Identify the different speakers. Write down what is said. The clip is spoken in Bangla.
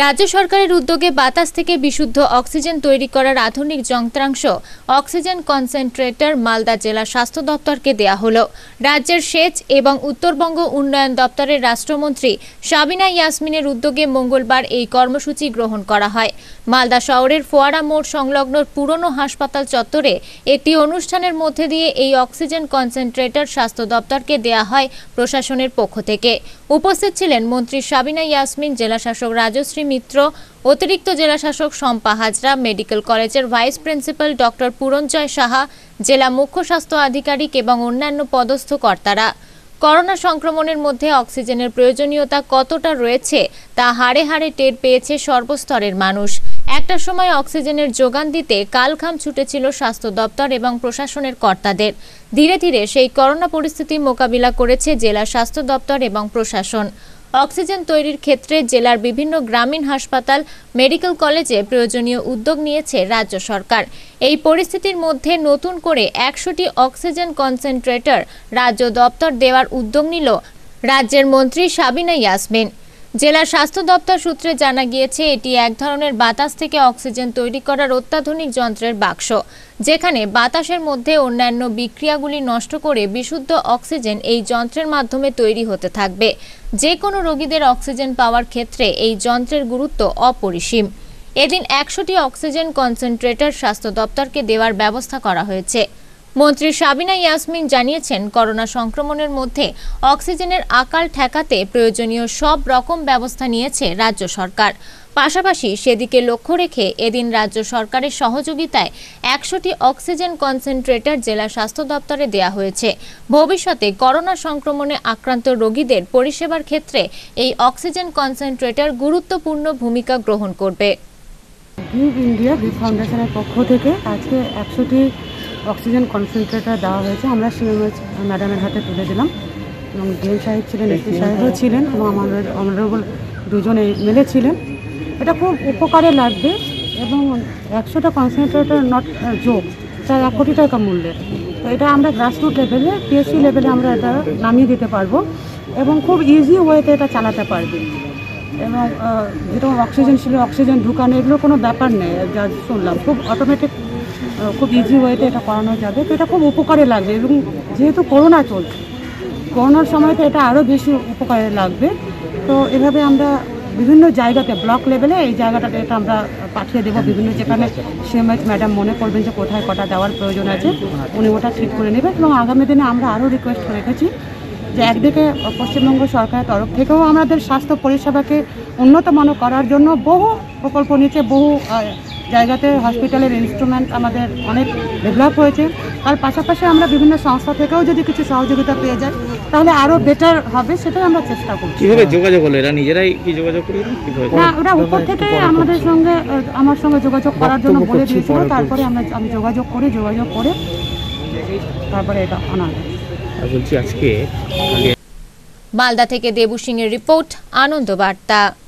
Speaker 1: রাজ্য সরকারের উদ্যোগে বাতাস থেকে বিশুদ্ধ অক্সিজেন তৈরি করার আধুনিক যন্ত্রাংশ অক্সিজেন কনসেন্ট্রেটর মালদা জেলা স্বাস্থ্য দপ্তরকে দেয়া হল রাজ্যের সেচ এবং উত্তরবঙ্গ উন্নয়ন দপ্তরের রাষ্ট্রমন্ত্রী সাবিনা ইয়াসমিনের উদ্যোগে মঙ্গলবার এই কর্মসূচি গ্রহণ করা হয় মালদা শহরের ফোয়ারা মোড় সংলগ্ন পুরনো হাসপাতাল চত্বরে একটি অনুষ্ঠানের মধ্যে দিয়ে এই অক্সিজেন কনসেন্ট্রেটর স্বাস্থ্য দপ্তরকে দেয়া হয় প্রশাসনের পক্ষ থেকে উপস্থিত ছিলেন মন্ত্রী সাবিনা ইয়াসমিন জেলাশাসক রাজশ্রী দেবশ্রী মিত্র অতিরিক্ত জেলাশাসক শম্পা হাজরা মেডিকেল কলেজের vice principal doctor Puranjoy Saha জেলা মুখ্য স্বাস্থ্য আধিকারিক এবং অন্যান্য পদস্থ কর্তারা করোনা সংক্রমণের মধ্যে অক্সিজেনের প্রয়োজনীয়তা কতটা রয়েছে তা হাড়ে হাড়ে টের পেয়েছে সর্বস্তরের মানুষ একটা সময় অক্সিজেনের যোগান দিতে কালখাম ছুটেছিল স্বাস্থ্য দপ্তর এবং প্রশাসনের কর্তাদের ধীরে ধীরে সেই করোনা পরিস্থিতি মোকাবিলা করেছে জেলা স্বাস্থ্য দপ্তর এবং প্রশাসন অক্সিজেন তৈরির ক্ষেত্রে জেলার বিভিন্ন গ্রামীণ হাসপাতাল মেডিকেল কলেজে প্রয়োজনীয় উদ্যোগ নিয়েছে রাজ্য সরকার এই পরিস্থিতির মধ্যে নতুন করে একশোটি অক্সিজেন কনসেন্ট্রেটর রাজ্য দপ্তর দেওয়ার উদ্যোগ নিল রাজ্যের মন্ত্রী সাবিনা ইয়াসমিন জেলা স্বাস্থ্য দপ্তর সূত্রে জানা গিয়েছে এটি এক ধরনের বাতাস থেকে অক্সিজেন তৈরি করার অত্যাধুনিক যন্ত্রের বাক্স যেখানে বাতাসের মধ্যে অন্যান্য বিক্রিয়াগুলি নষ্ট করে বিশুদ্ধ অক্সিজেন এই যন্ত্রের মাধ্যমে তৈরি হতে থাকবে যে কোনো রোগীদের অক্সিজেন পাওয়ার ক্ষেত্রে এই যন্ত্রের গুরুত্ব অপরিসীম এদিন একশোটি অক্সিজেন কনসেন্ট্রেটর স্বাস্থ্য দপ্তরকে দেওয়ার ব্যবস্থা করা হয়েছে মন্ত্রী সাবিনা ইয়াসমিন জানিয়েছেন করোনা সংক্রমণের মধ্যে অক্সিজেনের আকাল ঠেকাতে প্রয়োজনীয় সব রকম ব্যবস্থা নিয়েছে রাজ্য সরকার পাশাপাশি সেদিকে লক্ষ্য রেখে এদিন রাজ্য সরকারের সহযোগিতায় একশোটি অক্সিজেন কনসেন্ট্রেটর জেলা স্বাস্থ্য দপ্তরে দেয়া হয়েছে ভবিষ্যতে করোনা সংক্রমণে আক্রান্ত রোগীদের পরিষেবার ক্ষেত্রে এই অক্সিজেন কনসেন্ট্রেটর গুরুত্বপূর্ণ ভূমিকা গ্রহণ করবে
Speaker 2: ইন্ডিয়া ফাউন্ডেশনের পক্ষ থেকে আজকে একশোটি অক্সিজেন কনসেন্ট্রেটার দেওয়া হয়েছে আমরা সিএমএস ম্যাডামের হাতে তুলে দিলাম এবং ডিএম সাহেব ছিলেন এসপি সাহেবও ছিলেন এবং আমাদের অনারেবল দুজনে মেলে ছিলেন এটা খুব উপকারে লাগবে এবং একশোটা কনসেন্ট্রেটার নট যোগ চার এক কোটি টাকা মূল্যের তো এটা আমরা গ্রাসরুট লেভেলে পিএসসি লেভেলে আমরা এটা নামিয়ে দিতে পারবো এবং খুব ইজি ওয়েতে এটা চালাতে পারবে এবং যেরকম অক্সিজেন ছিল অক্সিজেন ঢুকানো এগুলো কোনো ব্যাপার নেই যা শুনলাম খুব অটোমেটিক খুব ইজি ওয়েতে এটা করানো যাবে তো এটা খুব উপকারে লাগবে এবং যেহেতু করোনা চলছে করোনার সময় তো এটা আরও বেশি উপকারে লাগবে তো এভাবে আমরা বিভিন্ন জায়গাতে ব্লক লেভেলে এই জায়গাটাতে এটা আমরা পাঠিয়ে দেবো বিভিন্ন যেখানে সিএমএস ম্যাডাম মনে করবেন যে কোথায় কটা দেওয়ার প্রয়োজন আছে উনি ওটা ঠিক করে নেবেন এবং আগামী দিনে আমরা আরও রিকোয়েস্ট রেখেছি যে একদিকে পশ্চিমবঙ্গ সরকারের তরফ থেকেও আমাদের স্বাস্থ্য পরিষেবাকে মান করার জন্য বহু প্রকল্প নিচ্ছে বহু জায়গাতে হসপিটালের ইনস্ট্রুমেন্ট আমাদের অনেক ডেভেলপ হয়েছে তার পাশাপাশি আমরা বিভিন্ন সংস্থা থেকেও যদি কিছু সহযোগিতা পেয়ে যাই তাহলে আরও বেটার হবে সেটাই আমরা চেষ্টা করছি কীভাবে যোগাযোগ হলো এরা নিজেরাই কি যোগাযোগ
Speaker 1: করলো না ওরা উপর থেকে আমাদের সঙ্গে
Speaker 2: আমার সঙ্গে যোগাযোগ করার জন্য বলে দিয়েছিল তারপরে
Speaker 1: আমরা আমি যোগাযোগ করি যোগাযোগ করে তারপরে এটা আনা বলছি আজকে মালদা থেকে দেবু সিং এর রিপোর্ট আনন্দ বার্তা